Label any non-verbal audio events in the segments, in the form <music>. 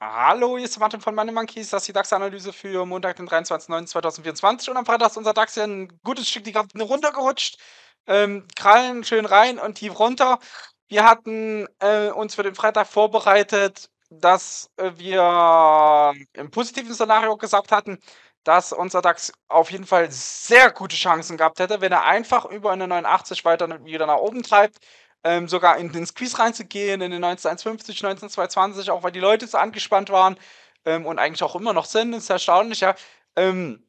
Hallo, hier ist Martin von Money Monkeys. Das ist die DAX-Analyse für Montag, den 23.09.2024. Und am Freitag ist unser DAX ja ein gutes Stück die Krallen runtergerutscht. Ähm, Krallen schön rein und tief runter. Wir hatten äh, uns für den Freitag vorbereitet, dass äh, wir im positiven Szenario gesagt hatten, dass unser DAX auf jeden Fall sehr gute Chancen gehabt hätte, wenn er einfach über eine 89 weiter wieder nach oben treibt, ähm, sogar in den Squeeze reinzugehen, in den 1950, 19220, auch weil die Leute so angespannt waren ähm, und eigentlich auch immer noch sind, ist erstaunlich, ja. Ähm,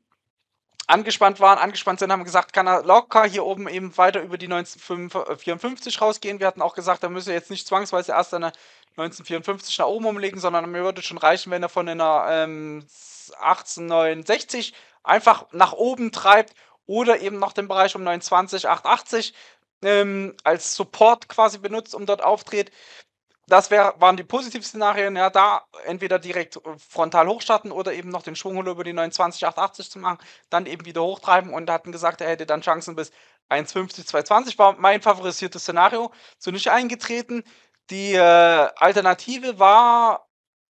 angespannt waren, angespannt sind, haben gesagt, kann er locker hier oben eben weiter über die 1954 rausgehen. Wir hatten auch gesagt, er müsse jetzt nicht zwangsweise erst eine 1954 nach oben umlegen, sondern mir würde schon reichen, wenn er von einer ähm, bis 1869 einfach nach oben treibt oder eben noch den Bereich um 29, 880 ähm, als Support quasi benutzt, um dort auftritt. Das wär, waren die Positivszenarien, ja, da entweder direkt äh, frontal hochstarten oder eben noch den Schwung über die 29, 880 zu machen, dann eben wieder hochtreiben und hatten gesagt, er hätte dann Chancen bis 1,50, 2,20 war mein favorisiertes Szenario, so nicht eingetreten. Die äh, Alternative war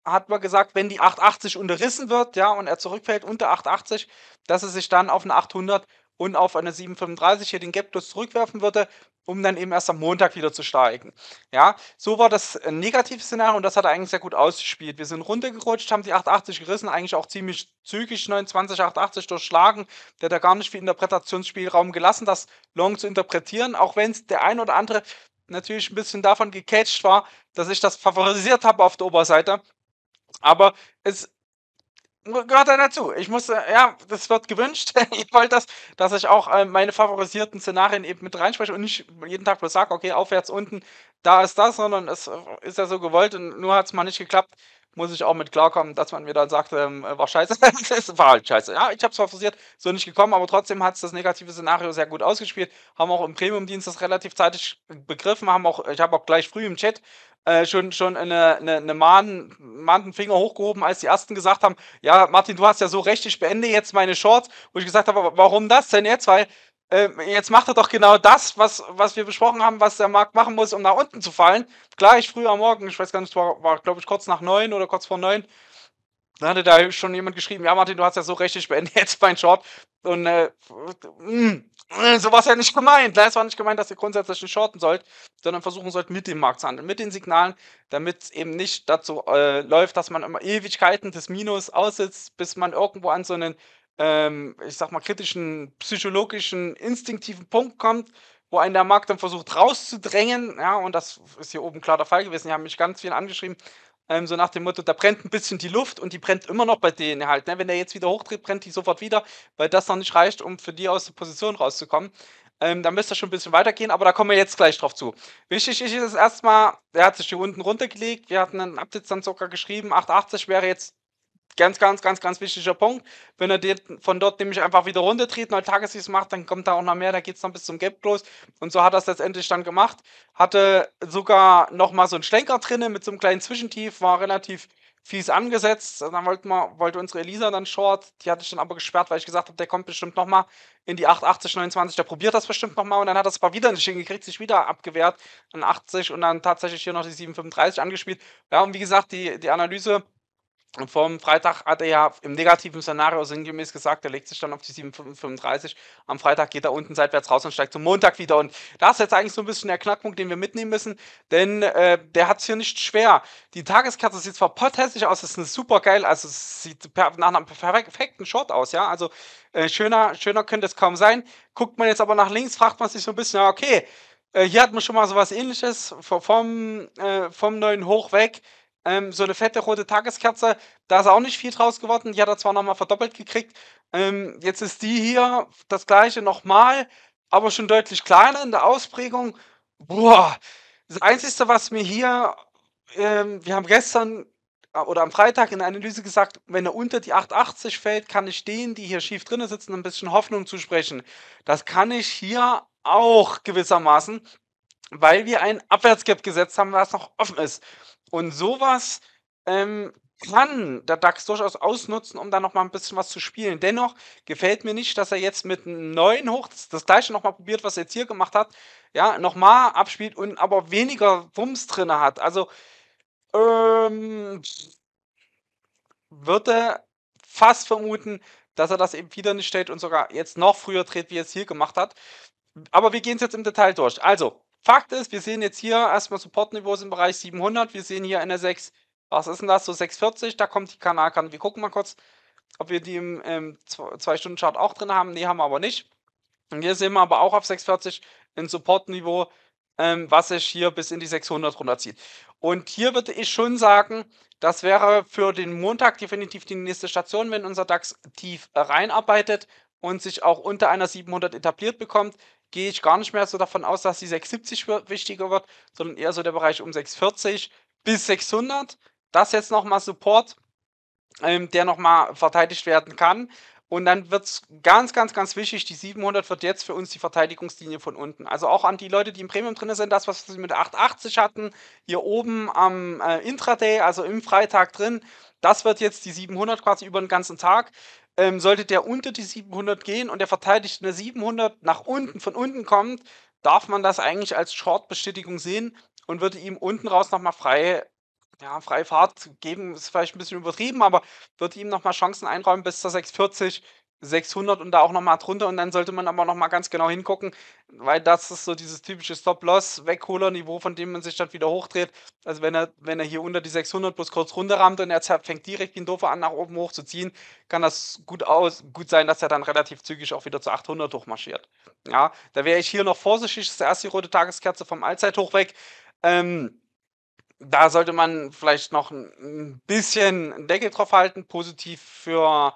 hat man gesagt, wenn die 880 unterrissen wird, ja, und er zurückfällt unter 880, dass er sich dann auf eine 800 und auf eine 735 hier den Gap plus zurückwerfen würde, um dann eben erst am Montag wieder zu steigen. Ja, so war das Szenario und das hat er eigentlich sehr gut ausgespielt. Wir sind runtergerutscht, haben die 880 gerissen, eigentlich auch ziemlich zügig 29, 880 durchschlagen. Der hat da gar nicht viel Interpretationsspielraum gelassen, das Long zu interpretieren, auch wenn es der ein oder andere natürlich ein bisschen davon gecatcht war, dass ich das favorisiert habe auf der Oberseite. Aber es gehört gerade halt dazu. Ich musste, äh, ja, das wird gewünscht. <laughs> ich wollte das, dass ich auch äh, meine favorisierten Szenarien eben mit reinspreche und nicht jeden Tag bloß sage, okay, aufwärts, unten, da ist das, sondern es äh, ist ja so gewollt und nur hat es mal nicht geklappt, muss ich auch mit klarkommen, dass man mir dann sagt, ähm, äh, war scheiße, <laughs> das war halt scheiße. Ja, ich habe zwar versucht, so nicht gekommen, aber trotzdem hat es das negative Szenario sehr gut ausgespielt. Haben auch im Premium-Dienst das relativ zeitig begriffen, haben auch, ich habe auch gleich früh im Chat äh, schon, schon eine, eine, eine Mahn, Finger hochgehoben, als die ersten gesagt haben, ja, Martin, du hast ja so recht, ich beende jetzt meine Shorts, wo ich gesagt habe, warum das denn jetzt? Weil äh, jetzt macht er doch genau das, was, was wir besprochen haben, was der Markt machen muss, um nach unten zu fallen. Gleich früh am Morgen, ich weiß gar nicht, war, war glaube ich kurz nach neun oder kurz vor neun, da hatte da schon jemand geschrieben, ja Martin, du hast ja so recht, ich beende <laughs> jetzt meinen Short. Und äh, mh, mm, so war es ja nicht gemeint. Ne? Es war nicht gemeint, dass ihr grundsätzlich nicht shorten sollt, sondern versuchen sollt, mit dem Markt zu handeln, mit den Signalen, damit es eben nicht dazu äh, läuft, dass man immer Ewigkeiten des Minus aussitzt, bis man irgendwo an so einen ähm, ich sag mal, kritischen, psychologischen, instinktiven Punkt kommt, wo einen der Markt dann versucht rauszudrängen, ja, und das ist hier oben klar der Fall gewesen, die haben mich ganz vielen angeschrieben, ähm, so nach dem Motto, da brennt ein bisschen die Luft und die brennt immer noch bei denen halt, ne? wenn der jetzt wieder hochtritt, brennt die sofort wieder, weil das noch nicht reicht, um für die aus der Position rauszukommen. Ähm, da müsste schon ein bisschen weitergehen, aber da kommen wir jetzt gleich drauf zu. Wichtig ist es erstmal, er hat sich hier unten runtergelegt. Wir hatten einen Update dann sogar geschrieben, 880 wäre jetzt ganz, ganz, ganz, ganz wichtiger Punkt. Wenn er von dort nämlich einfach wieder runtertreten, weil halt Tageslicht macht, dann kommt da auch noch mehr, da geht es dann bis zum Gap los. Und so hat er es letztendlich dann gemacht. Hatte sogar nochmal so einen Schlenker drinne mit so einem kleinen Zwischentief, war relativ fies angesetzt. Dann wollte, mal, wollte unsere Elisa dann Short, die hatte ich dann aber gesperrt, weil ich gesagt habe, der kommt bestimmt nochmal in die 880, 29, der probiert das bestimmt nochmal und dann hat er es aber wieder nicht hingekriegt, sich wieder abgewehrt an 80 und dann tatsächlich hier noch die 735 angespielt. Ja, und wie gesagt, die, die Analyse und vom Freitag hat er ja im negativen Szenario sinngemäß gesagt, er legt sich dann auf die 735. Am Freitag geht er unten seitwärts raus und steigt zum Montag wieder. Und das ist jetzt eigentlich so ein bisschen der Knackpunkt, den wir mitnehmen müssen, denn äh, der hat es hier nicht schwer. Die Tageskarte sieht zwar potthässlich aus, ist eine super geil, also sieht nach einem perfekten Short aus, ja. Also äh, schöner, schöner könnte es kaum sein. Guckt man jetzt aber nach links, fragt man sich so ein bisschen, ja, okay, äh, hier hat man schon mal sowas ähnliches vom, äh, vom neuen Hoch weg. Ähm, so eine fette rote Tageskerze, da ist auch nicht viel draus geworden. Die hat er zwar nochmal verdoppelt gekriegt. Ähm, jetzt ist die hier das gleiche nochmal, aber schon deutlich kleiner in der Ausprägung. Boah, das Einzige, was mir hier, ähm, wir haben gestern äh, oder am Freitag in der Analyse gesagt, wenn er unter die 880 fällt, kann ich denen, die hier schief drinnen sitzen, ein bisschen Hoffnung zusprechen. Das kann ich hier auch gewissermaßen weil wir einen Abwärtsgap gesetzt haben, was noch offen ist. Und sowas ähm, kann der DAX durchaus ausnutzen, um da nochmal ein bisschen was zu spielen. Dennoch gefällt mir nicht, dass er jetzt mit einem neuen Hoch das gleiche nochmal probiert, was er jetzt hier gemacht hat, ja, nochmal abspielt und aber weniger Wumms drin hat. Also, ähm, würde fast vermuten, dass er das eben wieder nicht stellt und sogar jetzt noch früher dreht, wie er es hier gemacht hat. Aber wir gehen es jetzt im Detail durch. Also, Fakt ist, wir sehen jetzt hier erstmal Supportniveaus im Bereich 700. Wir sehen hier eine 6, was ist denn das, so 640. Da kommt die Kanalkante. Wir gucken mal kurz, ob wir die im ähm, 2-Stunden-Chart auch drin haben. Nee, haben wir aber nicht. Und hier sehen wir aber auch auf 640 ein Supportniveau, ähm, was sich hier bis in die 600 runterzieht. Und hier würde ich schon sagen, das wäre für den Montag definitiv die nächste Station, wenn unser DAX tief reinarbeitet und sich auch unter einer 700 etabliert bekommt, gehe ich gar nicht mehr so davon aus, dass die 670 wichtiger wird, sondern eher so der Bereich um 640 bis 600. Das jetzt nochmal Support, ähm, der nochmal verteidigt werden kann. Und dann wird es ganz, ganz, ganz wichtig, die 700 wird jetzt für uns die Verteidigungslinie von unten. Also auch an die Leute, die im Premium drin sind, das, was wir mit 880 hatten, hier oben am äh, Intraday, also im Freitag drin, das wird jetzt die 700 quasi über den ganzen Tag ähm, sollte der unter die 700 gehen und der verteidigt eine 700 nach unten, von unten kommt, darf man das eigentlich als Short-Bestätigung sehen und würde ihm unten raus nochmal frei, ja, freie Fahrt geben, ist vielleicht ein bisschen übertrieben, aber würde ihm nochmal Chancen einräumen bis zur 640 600 und da auch nochmal drunter und dann sollte man aber nochmal ganz genau hingucken, weil das ist so dieses typische Stop-Loss-Wegholer-Niveau, von dem man sich dann wieder hochdreht. Also wenn er, wenn er hier unter die 600 plus kurz runterrammt und er fängt direkt den Dofer an, nach oben hochzuziehen, kann das gut aus, gut sein, dass er dann relativ zügig auch wieder zu 800 hochmarschiert. Ja, da wäre ich hier noch vorsichtig, das ist erst die rote Tageskerze vom Allzeithoch weg. Ähm, da sollte man vielleicht noch ein bisschen Deckel drauf halten, positiv für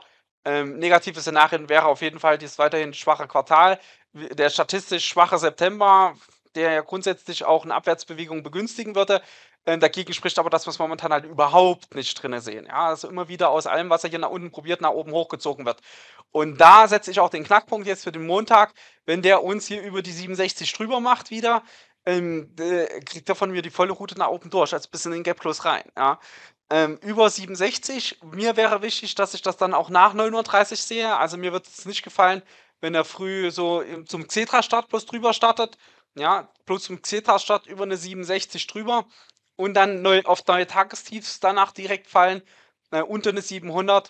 ähm, negativ ist wäre auf jeden Fall dieses weiterhin schwache Quartal. Der statistisch schwache September, der ja grundsätzlich auch eine Abwärtsbewegung begünstigen würde. Ähm, dagegen spricht aber, das, was wir momentan halt überhaupt nicht drin sehen. Ja, also immer wieder aus allem, was er hier nach unten probiert, nach oben hochgezogen wird. Und da setze ich auch den Knackpunkt jetzt für den Montag. Wenn der uns hier über die 67 drüber macht wieder, ähm, äh, kriegt er von mir die volle Route nach oben durch, als bis in den Gap Plus rein. Ja? Ähm, über 67. Mir wäre wichtig, dass ich das dann auch nach 9.30 Uhr sehe. Also mir wird es nicht gefallen, wenn er früh so ähm, zum Xetra-Start plus drüber startet. Ja, plus zum Xetra-Start über eine 67 drüber und dann neu, auf neue Tagestiefs danach direkt fallen. Äh, unter eine 700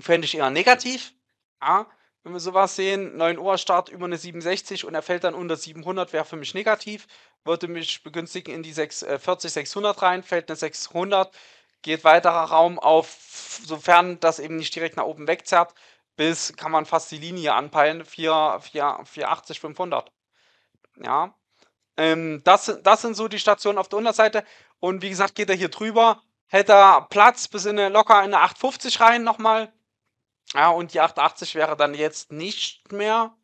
fände ich eher negativ. Ja, wenn wir sowas sehen, 9 Uhr Start über eine 67 und er fällt dann unter 700, wäre für mich negativ. Würde mich begünstigen in die 6, 40, 600 rein, fällt eine 600, geht weiterer Raum auf, sofern das eben nicht direkt nach oben wegzerrt, bis kann man fast die Linie anpeilen, 4, 4, 480, 500. Ja, ähm, das, das sind so die Stationen auf der Unterseite. Und wie gesagt, geht er hier drüber, hätte er Platz bis in eine, locker in eine 850 rein nochmal. Ja, und die 880 wäre dann jetzt nicht mehr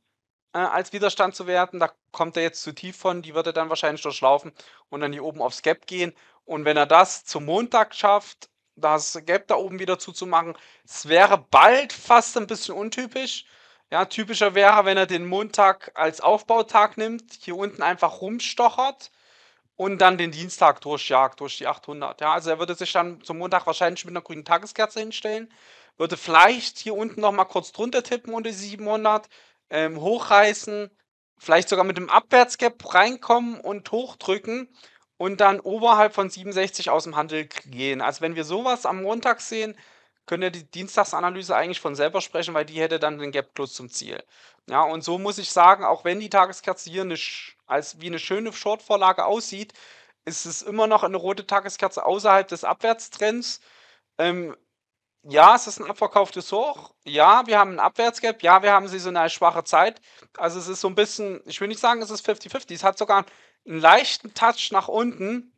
äh, als Widerstand zu werten. Da kommt er jetzt zu tief von, die wird er dann wahrscheinlich durchlaufen und dann hier oben aufs Gap gehen. Und wenn er das zum Montag schafft, das Gap da oben wieder zuzumachen, es wäre bald fast ein bisschen untypisch. Ja, typischer wäre, wenn er den Montag als Aufbautag nimmt, hier unten einfach rumstochert und dann den Dienstag durchjagt, durch die 800. Ja, also er würde sich dann zum Montag wahrscheinlich mit einer grünen Tageskerze hinstellen, würde vielleicht hier unten nochmal kurz drunter tippen unter die 700, ähm, hochreißen, vielleicht sogar mit einem Abwärtsgap reinkommen und hochdrücken und dann oberhalb von 67 aus dem Handel gehen. Also wenn wir sowas am Montag sehen, könnte die Dienstagsanalyse eigentlich von selber sprechen, weil die hätte dann den Gap Plus zum Ziel. Ja, und so muss ich sagen, auch wenn die Tageskerze hier eine, als wie eine schöne Shortvorlage aussieht, ist es immer noch eine rote Tageskerze außerhalb des Abwärtstrends. Ähm, ja, es ist ein abverkauftes Hoch. Ja, wir haben ein Abwärtsgap. Ja, wir haben saisonal schwache Zeit. Also es ist so ein bisschen, ich will nicht sagen, es ist 50-50. Es hat sogar einen leichten Touch nach unten.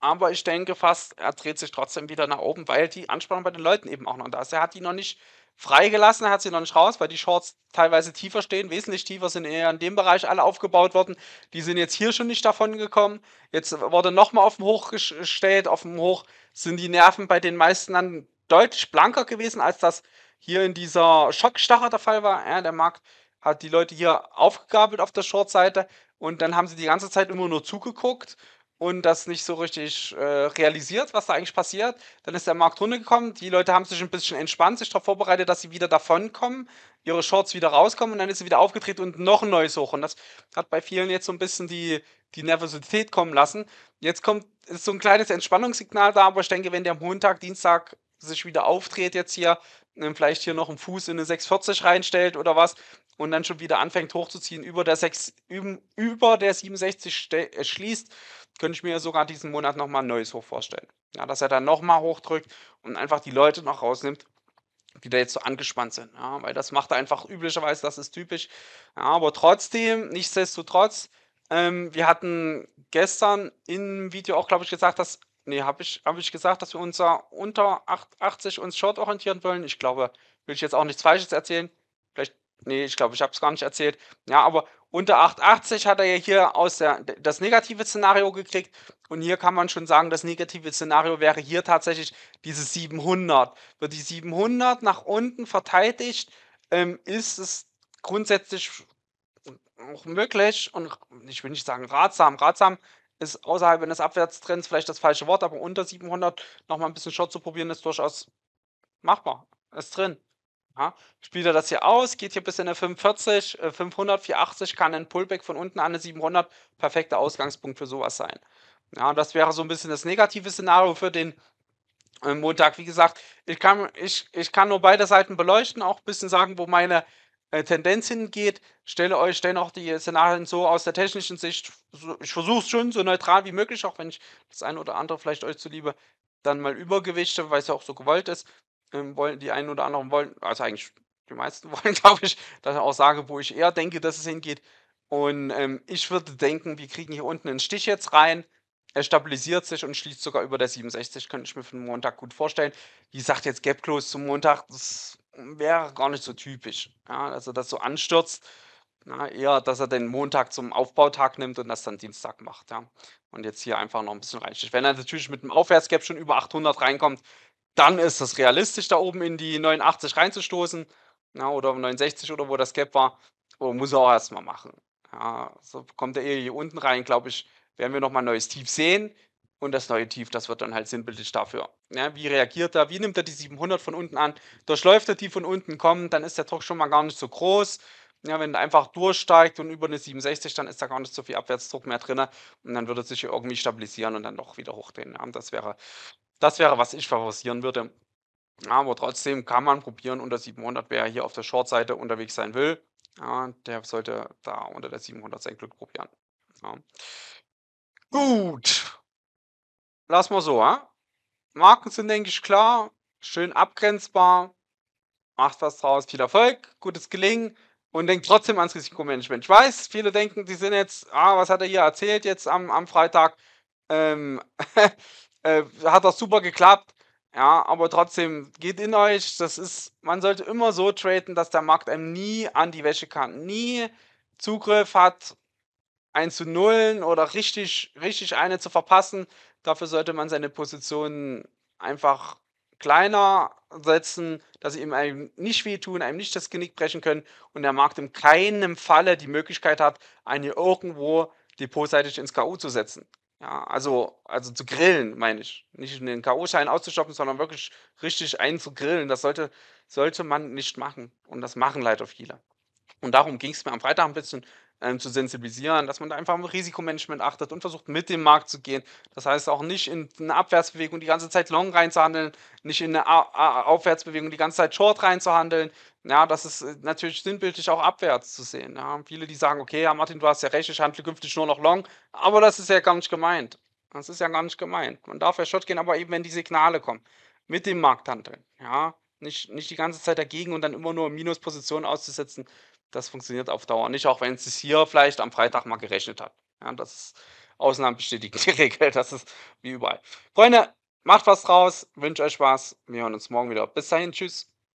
Aber ich denke fast, er dreht sich trotzdem wieder nach oben, weil die Anspannung bei den Leuten eben auch noch da ist. Er hat die noch nicht freigelassen, er hat sie noch nicht raus, weil die Shorts teilweise tiefer stehen, wesentlich tiefer sind eher in dem Bereich alle aufgebaut worden. Die sind jetzt hier schon nicht davon gekommen. Jetzt wurde nochmal auf dem Hoch gestellt, auf dem Hoch sind die Nerven bei den meisten dann deutlich blanker gewesen, als das hier in dieser Schockstarre der Fall war. Ja, der Markt hat die Leute hier aufgegabelt auf der Short-Seite und dann haben sie die ganze Zeit immer nur zugeguckt und das nicht so richtig äh, realisiert, was da eigentlich passiert. Dann ist der Markt runtergekommen, die Leute haben sich ein bisschen entspannt, sich darauf vorbereitet, dass sie wieder davonkommen, ihre Shorts wieder rauskommen und dann ist sie wieder aufgedreht und noch ein neues hoch. Und das hat bei vielen jetzt so ein bisschen die, die Nervosität kommen lassen. Jetzt kommt ist so ein kleines Entspannungssignal da, aber ich denke, wenn der Montag, Dienstag sich wieder aufdreht jetzt hier, ähm, vielleicht hier noch einen Fuß in eine 640 reinstellt oder was und dann schon wieder anfängt hochzuziehen, über der, 6, über der 67 äh, schließt, könnte ich mir sogar diesen Monat nochmal ein neues Hoch vorstellen. Ja, dass er dann nochmal hochdrückt und einfach die Leute noch rausnimmt, die da jetzt so angespannt sind. Ja, weil das macht er einfach üblicherweise, das ist typisch. Ja, aber trotzdem, nichtsdestotrotz, ähm, wir hatten gestern im Video auch, glaube ich, gesagt, dass Nee, habe ich, hab ich gesagt, dass wir unser unter 8, 80 uns short orientieren wollen. Ich glaube, will ich jetzt auch nichts Falsches erzählen. Vielleicht, nee, ich glaube, ich habe es gar nicht erzählt. Ja, aber unter 880 hat er ja hier aus der, das negative Szenario gekriegt. Und hier kann man schon sagen, das negative Szenario wäre hier tatsächlich diese 700. Wird die 700 nach unten verteidigt, ähm, ist es grundsätzlich auch möglich und ich will nicht sagen ratsam. Ratsam ist außerhalb eines Abwärtstrends vielleicht das falsche Wort, aber unter 700 nochmal ein bisschen Short zu probieren, ist durchaus machbar. Ist drin. Ja, spielt er das hier aus, geht hier bis in eine 45, 500, 480, kann ein Pullback von unten an eine 700, perfekter Ausgangspunkt für sowas sein. Ja, das wäre so ein bisschen das negative Szenario für den äh, Montag. Wie gesagt, ich kann, ich, ich kann nur beide Seiten beleuchten, auch ein bisschen sagen, wo meine äh, Tendenz hingeht, stelle euch stellen auch die Szenarien so aus der technischen Sicht. So, ich versuche es schon so neutral wie möglich, auch wenn ich das eine oder andere vielleicht euch zuliebe dann mal Übergewichte, weil es ja auch so gewollt ist. Ähm, wollen die einen oder anderen wollen, also eigentlich die meisten <laughs> wollen, glaube ich, dass ich auch sage, wo ich eher denke, dass es hingeht. Und ähm, ich würde denken, wir kriegen hier unten einen Stich jetzt rein. Er stabilisiert sich und schließt sogar über der 67, könnte ich mir für den Montag gut vorstellen. Wie sagt jetzt Gap Close zum Montag, das wäre gar nicht so typisch, ja, dass er das so anstürzt. Na, eher, dass er den Montag zum Aufbautag nimmt und das dann Dienstag macht. Ja. Und jetzt hier einfach noch ein bisschen reinsticht. Wenn er natürlich mit dem Aufwärtsgap schon über 800 reinkommt, dann ist es realistisch, da oben in die 89 reinzustoßen. Na, oder 69 oder wo das Gap war. Aber oh, muss er auch erstmal machen. Ja, so kommt er eher hier unten rein, glaube ich, werden wir nochmal ein neues Tief sehen. Und das neue Tief, das wird dann halt sinnbildlich dafür. Ja, wie reagiert er? Wie nimmt er die 700 von unten an? Durchläuft er die von unten kommen, dann ist der Druck schon mal gar nicht so groß. Ja, wenn er einfach durchsteigt und über eine 67, dann ist da gar nicht so viel Abwärtsdruck mehr drin. Und dann würde sich irgendwie stabilisieren und dann doch wieder hochdrehen. Ja, das, wäre, das wäre, was ich favorisieren würde. Aber trotzdem kann man probieren, unter 700, wer hier auf der Short-Seite unterwegs sein will, ja, der sollte da unter der 700 sein Glück probieren. Ja. Gut, lass mal so, ja? Marken sind, denke ich, klar, schön abgrenzbar. Macht was draus, viel Erfolg, gutes Gelingen und denkt trotzdem ans Risikomanagement. Ich weiß, viele denken, die sind jetzt, ah, was hat er hier erzählt jetzt am, am Freitag? Ähm, <laughs> äh, hat das super geklappt. Ja, aber trotzdem, geht in euch. Das ist, man sollte immer so traden, dass der Markt einem nie an die Wäsche kann, nie Zugriff hat, 1 zu nullen oder richtig, richtig eine zu verpassen. Dafür sollte man seine Position einfach kleiner setzen, dass sie ihm einem nicht wehtun, einem nicht das Genick brechen können und der Markt in keinem Falle die Möglichkeit hat, einen irgendwo depotseitig ins K.O. zu setzen. Ja, also, also zu grillen, meine ich. Nicht in den K.O.-Schein auszustoppen, sondern wirklich richtig einzugrillen. Das sollte, sollte man nicht machen. Und das machen leider viele. Und darum ging es mir am Freitag ein bisschen ähm, zu sensibilisieren, dass man da einfach am Risikomanagement achtet und versucht, mit dem Markt zu gehen. Das heißt auch nicht in eine Abwärtsbewegung die ganze Zeit Long reinzuhandeln, nicht in eine Aufwärtsbewegung die ganze Zeit Short reinzuhandeln. Ja, das ist äh, natürlich sinnbildlich auch abwärts zu sehen. Ja, viele, die sagen, okay, ja, Martin, du hast ja recht, ich handle künftig nur noch Long, aber das ist ja gar nicht gemeint. Das ist ja gar nicht gemeint. Man darf ja Short gehen, aber eben, wenn die Signale kommen, mit dem Markt handeln. Ja, nicht, nicht die ganze Zeit dagegen und dann immer nur Minuspositionen auszusetzen das funktioniert auf Dauer nicht, auch wenn es hier vielleicht am Freitag mal gerechnet hat. Ja, das ist Ausnahmen bestätigen die <laughs> Regel, das ist wie überall. Freunde, macht was draus, wünsche euch Spaß, wir hören uns morgen wieder. Bis dahin, tschüss.